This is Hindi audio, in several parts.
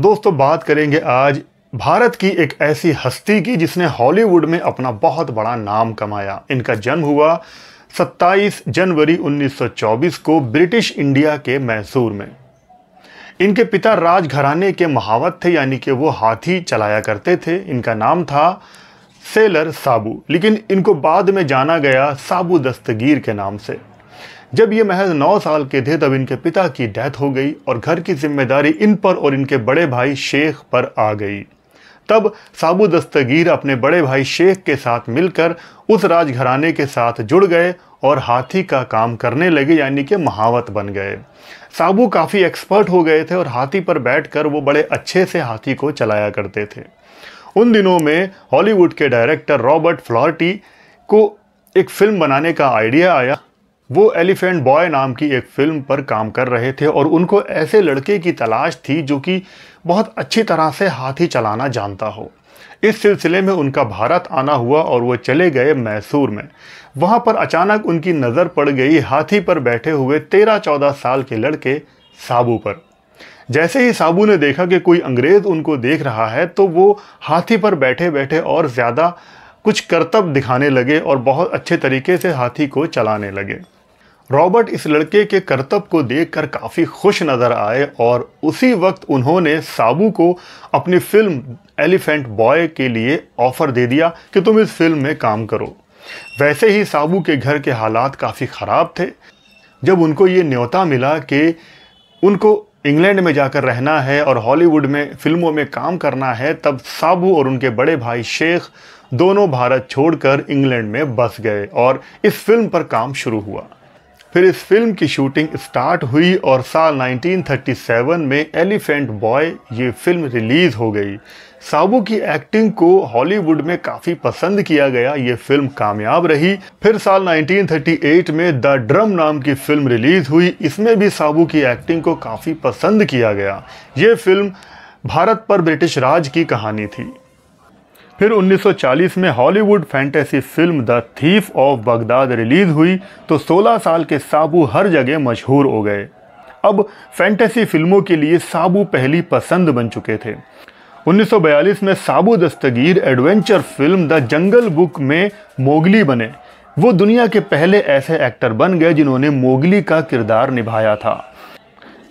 दोस्तों बात करेंगे आज भारत की एक ऐसी हस्ती की जिसने हॉलीवुड में अपना बहुत बड़ा नाम कमाया इनका जन्म हुआ 27 जनवरी 1924 को ब्रिटिश इंडिया के मैसूर में इनके पिता राज घराने के महावत थे यानी कि वो हाथी चलाया करते थे इनका नाम था सेलर साबू लेकिन इनको बाद में जाना गया साबू दस्तगीर के नाम से जब ये महज नौ साल के थे तब इनके पिता की डेथ हो गई और घर की जिम्मेदारी इन पर और इनके बड़े भाई शेख पर आ गई तब साबू दस्तगीर अपने बड़े भाई शेख के साथ मिलकर उस राजघराने के साथ जुड़ गए और हाथी का काम करने लगे यानी कि महावत बन गए साबू काफ़ी एक्सपर्ट हो गए थे और हाथी पर बैठकर वो बड़े अच्छे से हाथी को चलाया करते थे उन दिनों में हॉलीवुड के डायरेक्टर रॉबर्ट फ्लॉर्टी को एक फिल्म बनाने का आइडिया आया वो एलिफेंट बॉय नाम की एक फिल्म पर काम कर रहे थे और उनको ऐसे लड़के की तलाश थी जो कि बहुत अच्छी तरह से हाथी चलाना जानता हो इस सिलसिले में उनका भारत आना हुआ और वो चले गए मैसूर में वहाँ पर अचानक उनकी नज़र पड़ गई हाथी पर बैठे हुए तेरह चौदह साल के लड़के साबू पर जैसे ही साबू ने देखा कि कोई अंग्रेज़ उनको देख रहा है तो वो हाथी पर बैठे बैठे और ज़्यादा कुछ करतब दिखाने लगे और बहुत अच्छे तरीके से हाथी को चलाने लगे रॉबर्ट इस लड़के के करतब को देखकर काफ़ी खुश नज़र आए और उसी वक्त उन्होंने साबू को अपनी फिल्म एलिफेंट बॉय के लिए ऑफ़र दे दिया कि तुम इस फिल्म में काम करो वैसे ही साबू के घर के हालात काफ़ी ख़राब थे जब उनको ये न्योता मिला कि उनको इंग्लैंड में जाकर रहना है और हॉलीवुड में फिल्मों में काम करना है तब साबू और उनके बड़े भाई शेख दोनों भारत छोड़कर इंग्लैंड में बस गए और इस फिल्म पर काम शुरू हुआ फिर इस फिल्म की शूटिंग स्टार्ट हुई और साल 1937 में एलिफेंट बॉय ये फिल्म रिलीज़ हो गई साबू की एक्टिंग को हॉलीवुड में काफ़ी पसंद किया गया ये फिल्म कामयाब रही फिर साल 1938 में द ड्रम नाम की फिल्म रिलीज़ हुई इसमें भी साबू की एक्टिंग को काफ़ी पसंद किया गया ये फिल्म भारत पर ब्रिटिश राज की कहानी थी फिर 1940 में Hollywood fantasy film the thief of Baghdad release हुई तो 16 साल के साबू हर जगह मशहूर हो गए अब फैंटेसी फिल्मों के लिए साबू पहली पसंद बन चुके थे 1942 में Sabu Dastagir adventure film the jungle book में मोगली बने वो दुनिया के पहले ऐसे एक्टर बन गए जिन्होंने मोगली का किरदार निभाया था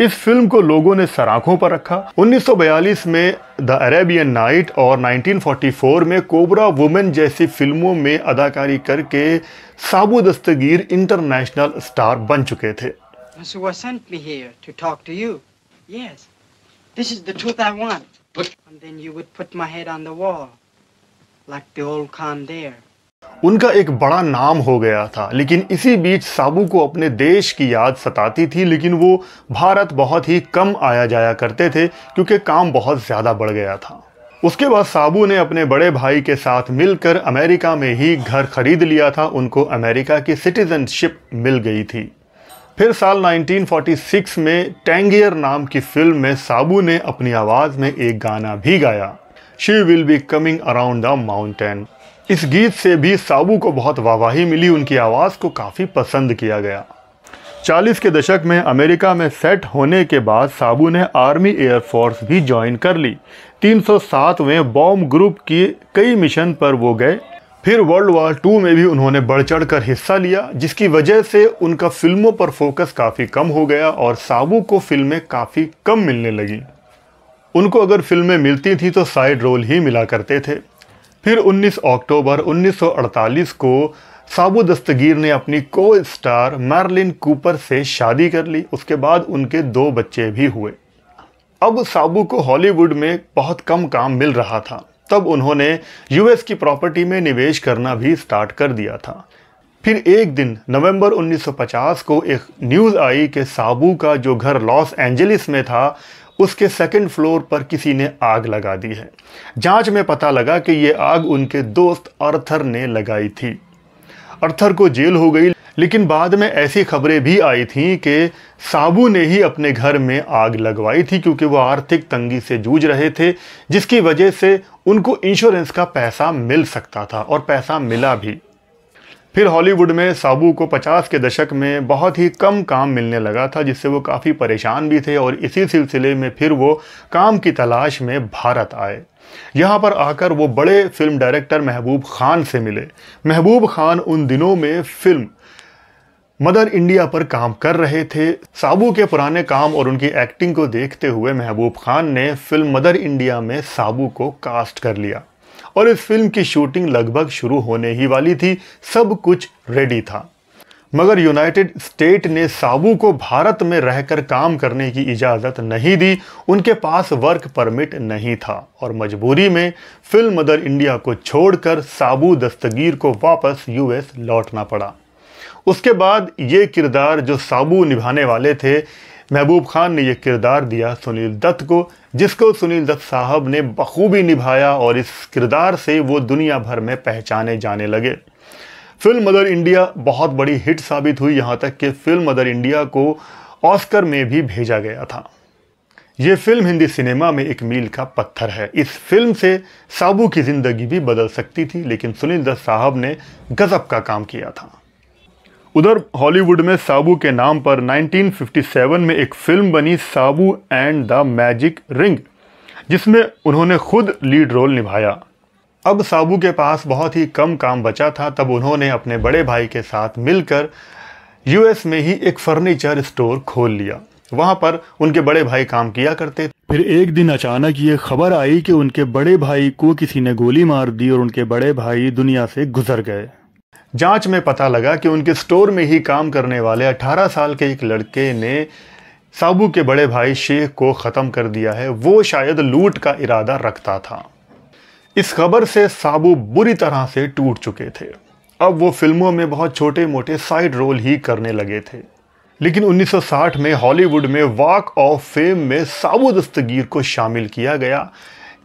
इस फिल्म को लोगों ने सराखों पर रखा 1942 में द अरेबियन नाइट और 1944 में कोबरा वुमेन जैसी फिल्मों में अदाकारी करके साबु दस्तगीर इंटरनेशनल स्टार बन चुके थे उनका एक बड़ा नाम हो गया था लेकिन इसी बीच साबू को अपने देश की याद सताती थी लेकिन वो भारत बहुत ही कम आया जाया करते थे क्योंकि काम बहुत ज़्यादा बढ़ गया था उसके बाद साबू ने अपने बड़े भाई के साथ मिलकर अमेरिका में ही घर खरीद लिया था उनको अमेरिका की सिटीजनशिप मिल गई थी फिर साल 1946 में टेंगियर नाम की फिल्म में साबू ने अपनी आवाज़ में एक गाना भी गाया she will be coming around the mountain इस गीत से भी साबू को बहुत वाहवाही मिली उनकी आवाज़ को काफ़ी पसंद किया गया 40 के दशक में अमेरिका में सेट होने के बाद साबू ने आर्मी एयरफोर्स भी ज्वाइन कर ली 307वें बॉम्ब ग्रुप की कई मिशन पर वो गए फिर वर्ल्ड वॉर टू में भी उन्होंने बढ़ चढ़ कर हिस्सा लिया जिसकी वजह से उनका फिल्मों पर फोकस काफ़ी कम हो गया और साबू को फिल्में काफ़ी कम मिलने लगी उनको अगर फिल्में मिलती थी तो साइड रोल ही मिला करते थे फिर 19 अक्टूबर 1948 को साबु दस्तगीर ने अपनी को स्टार मैरलिन कूपर से शादी कर ली उसके बाद उनके दो बच्चे भी हुए अब साबु को हॉलीवुड में बहुत कम काम मिल रहा था तब उन्होंने यूएस की प्रॉपर्टी में निवेश करना भी स्टार्ट कर दिया था फिर एक दिन नवंबर 1950 को एक न्यूज़ आई कि साबू का जो घर लॉस एंजलिस में था उसके सेकंड फ्लोर पर किसी ने आग लगा दी है जांच में पता लगा कि ये आग उनके दोस्त अर्थर ने लगाई थी अर्थर को जेल हो गई लेकिन बाद में ऐसी खबरें भी आई थीं कि साबू ने ही अपने घर में आग लगवाई थी क्योंकि वो आर्थिक तंगी से जूझ रहे थे जिसकी वजह से उनको इंश्योरेंस का पैसा मिल सकता था और पैसा मिला भी फिर हॉलीवुड में साबू को 50 के दशक में बहुत ही कम काम मिलने लगा था जिससे वो काफ़ी परेशान भी थे और इसी सिलसिले में फिर वो काम की तलाश में भारत आए यहाँ पर आकर वो बड़े फिल्म डायरेक्टर महबूब खान से मिले महबूब खान उन दिनों में फिल्म मदर इंडिया पर काम कर रहे थे साबू के पुराने काम और उनकी एक्टिंग को देखते हुए महबूब खान ने फिल्म मदर इंडिया में साबू को कास्ट कर लिया और इस फिल्म की शूटिंग लगभग शुरू होने ही वाली थी सब कुछ रेडी था मगर यूनाइटेड स्टेट ने साबू को भारत में रहकर काम करने की इजाज़त नहीं दी उनके पास वर्क परमिट नहीं था और मजबूरी में फिल्म मदर इंडिया को छोड़कर साबू दस्तगीर को वापस यूएस लौटना पड़ा उसके बाद ये किरदार जो साबू निभाने वाले थे महबूब खान ने यह किरदार दिया सुनील दत्त को जिसको सुनील दत्त साहब ने बखूबी निभाया और इस किरदार से वो दुनिया भर में पहचाने जाने लगे फिल्म मदर इंडिया बहुत बड़ी हिट साबित हुई यहाँ तक कि फिल्म मदर इंडिया को ऑस्कर में भी भेजा गया था ये फिल्म हिंदी सिनेमा में एक मील का पत्थर है इस फिल्म से साबू की ज़िंदगी भी बदल सकती थी लेकिन सुनील दत्त साहब ने गज़ब का काम किया था उधर हॉलीवुड में साबू के नाम पर 1957 में एक फिल्म बनी Sabu and the magic ring जिसमें उन्होंने खुद लीड रोल निभाया अब साबू के पास बहुत ही कम काम बचा था तब उन्होंने अपने बड़े भाई के साथ मिलकर यूएस में ही एक फर्नीचर स्टोर खोल लिया वहाँ पर उनके बड़े भाई काम किया करते थे फिर एक दिन अचानक ये खबर आई कि उनके बड़े भाई को किसी ने गोली मार दी और उनके बड़े भाई दुनिया से गुजर गए जांच में पता लगा कि उनके स्टोर में ही काम करने वाले 18 साल के एक लड़के ने साबू के बड़े भाई शेख को ख़त्म कर दिया है वो शायद लूट का इरादा रखता था इस खबर से साबू बुरी तरह से टूट चुके थे अब वो फिल्मों में बहुत छोटे मोटे साइड रोल ही करने लगे थे लेकिन 1960 में हॉलीवुड में वॉक ऑफ फेम में साबू दस्तगीर को शामिल किया गया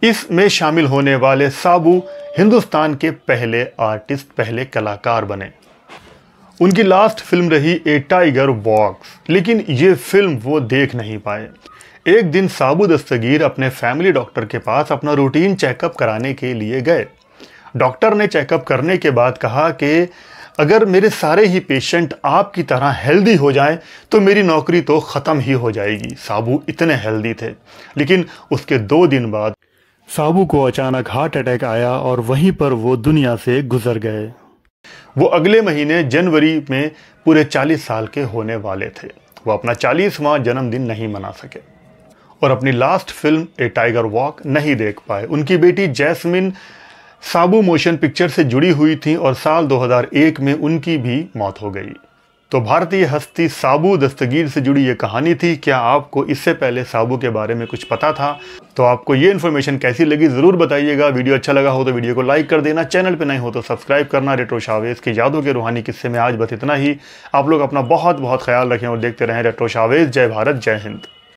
इसमें शामिल होने वाले साबू हिंदुस्तान के पहले आर्टिस्ट पहले कलाकार बने उनकी लास्ट फिल्म रही ए टाइगर वॉक्स लेकिन ये फिल्म वो देख नहीं पाए एक दिन साबू दस्तगीर अपने फैमिली डॉक्टर के पास अपना रूटीन चेकअप कराने के लिए गए डॉक्टर ने चेकअप करने के बाद कहा कि अगर मेरे सारे ही पेशेंट आपकी तरह हेल्दी हो जाएं तो मेरी नौकरी तो ख़त्म ही हो जाएगी साबू इतने हेल्दी थे लेकिन उसके दो दिन बाद साबू को अचानक हार्ट अटैक आया और वहीं पर वो दुनिया से गुजर गए वो अगले महीने जनवरी में पूरे 40 साल के होने वाले थे वो अपना 40वां जन्मदिन नहीं मना सके और अपनी last film a tiger walk नहीं देख पाए उनकी बेटी जैस्मिन साबू मोशन पिक्चर से जुड़ी हुई थी और साल 2001 में उनकी भी मौत हो गई तो भारतीय हस्ती साबू दस्तगीर से जुड़ी ये कहानी थी क्या आपको इससे पहले साबू के बारे में कुछ पता था तो आपको ये इन्फॉर्मेशन कैसी लगी ज़रूर बताइएगा वीडियो अच्छा लगा हो तो वीडियो को लाइक कर देना चैनल पर नहीं हो तो सब्सक्राइब करना रेट्रो शावेज़ की यादों के रूहानी किस्से में आज बस इतना ही आप लोग अपना बहुत बहुत ख्याल रखें और देखते रहें रेट्रो शावेज़ जय भारत जय हिंद